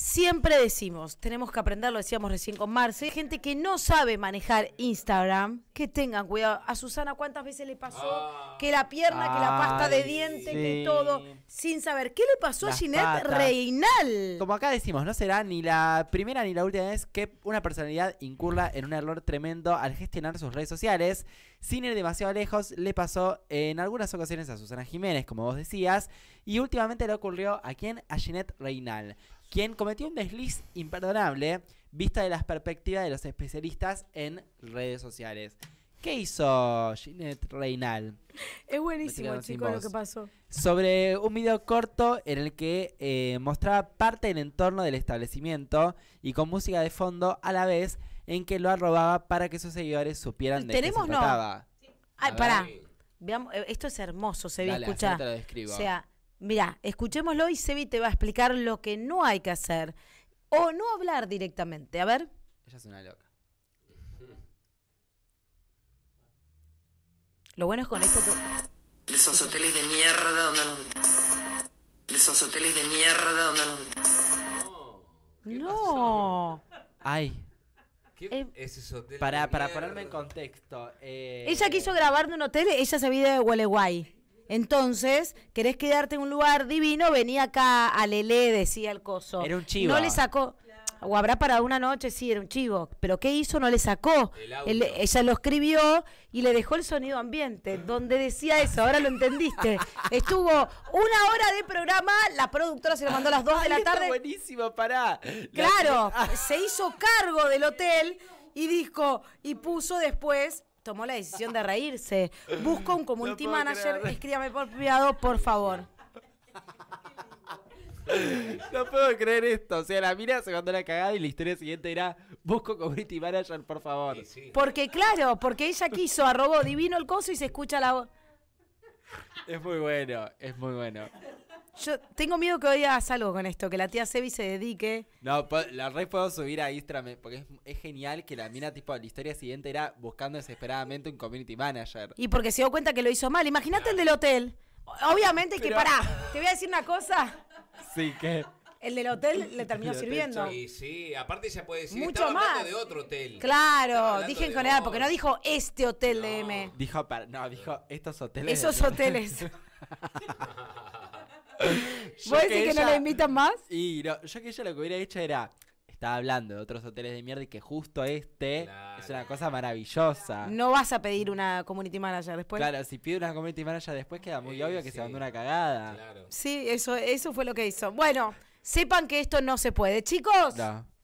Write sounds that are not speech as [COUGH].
Siempre decimos, tenemos que aprender, lo decíamos recién con Marce, gente que no sabe manejar Instagram, que tengan cuidado. A Susana, ¿cuántas veces le pasó ah. que la pierna, que la pasta de diente, que todo, sin saber? ¿Qué le pasó a Ginette Reinal? Como acá decimos, no será ni la primera ni la última vez que una personalidad incurra en un error tremendo al gestionar sus redes sociales. Sin ir demasiado lejos, le pasó en algunas ocasiones a Susana Jiménez, como vos decías, y últimamente le ocurrió a quien? A Jeanette Reynal, quien cometió un desliz imperdonable vista de las perspectivas de los especialistas en redes sociales. ¿Qué hizo Jeanette Reynal? Es buenísimo, chicos, lo que pasó. Sobre un video corto en el que eh, mostraba parte del entorno del establecimiento y con música de fondo a la vez en que lo arrobaba para que sus seguidores supieran de qué se trataba. Ay, pará. Eh, esto es hermoso, Sebi, escucha. O sea, mira, escuchémoslo y Sebi te va a explicar lo que no hay que hacer. O no hablar directamente. A ver. Ella es una loca. Lo bueno es con esto que... esos hoteles de mierda donde nos... esos hoteles de mierda donde nos... No. no. Ay. Eh, para, ponerme en contexto. Eh, ella quiso grabar en un hotel, ella se vive de Gualeguay. Entonces, querés quedarte en un lugar divino, venía acá a Lele, decía el coso. Era un chivo. No le sacó. O habrá para una noche, sí, era un chivo. Pero ¿qué hizo? No le sacó. ella lo escribió y le dejó el sonido ambiente, donde decía eso. Ahora lo entendiste. [LAUGHS] Estuvo una hora de programa, la productora se lo mandó a las 2 de la tarde. Buenísimo, pará. Claro, [LAUGHS] se hizo cargo del hotel y dijo, y puso después tomó la decisión de reírse. Busco un community manager, escríbame por privado, por favor. [LAUGHS] no puedo creer esto. O sea, la mina se mandó la cagada y la historia siguiente era: Busco community manager, por favor. Porque, claro, porque ella quiso, arrobó divino el coso y se escucha la voz. Es muy bueno, es muy bueno. Yo tengo miedo que hoy hagas algo con esto, que la tía Sebi se dedique. No, la rey puedo subir a Instagram, eh, porque es, genial que la mina, tipo, la historia siguiente era buscando desesperadamente un community manager. Y porque se dio cuenta que lo hizo mal. Imagínate el del hotel. Obviamente que pará, te voy a decir una cosa sí que. El del hotel le terminó [LAUGHS] sirviendo. Sí, sí, aparte se puede decir, Mucho estaba más. de otro hotel. Claro, dije en general, porque no dijo este hotel de M. Dijo, no, dijo estos hoteles. Esos [LAUGHS] hoteles. [LAUGHS] ¿Vos decís que no le invitan más? Y no, yo que ella lo que hubiera hecho era, estaba hablando de otros hoteles de mierda y que justo este es una cosa maravillosa. No vas a pedir una community manager después. Claro, si pide una community manager después queda muy obvio que se mandó una cagada. Sí, eso, eso fue lo que hizo. Bueno, sepan que esto no se puede, chicos. No.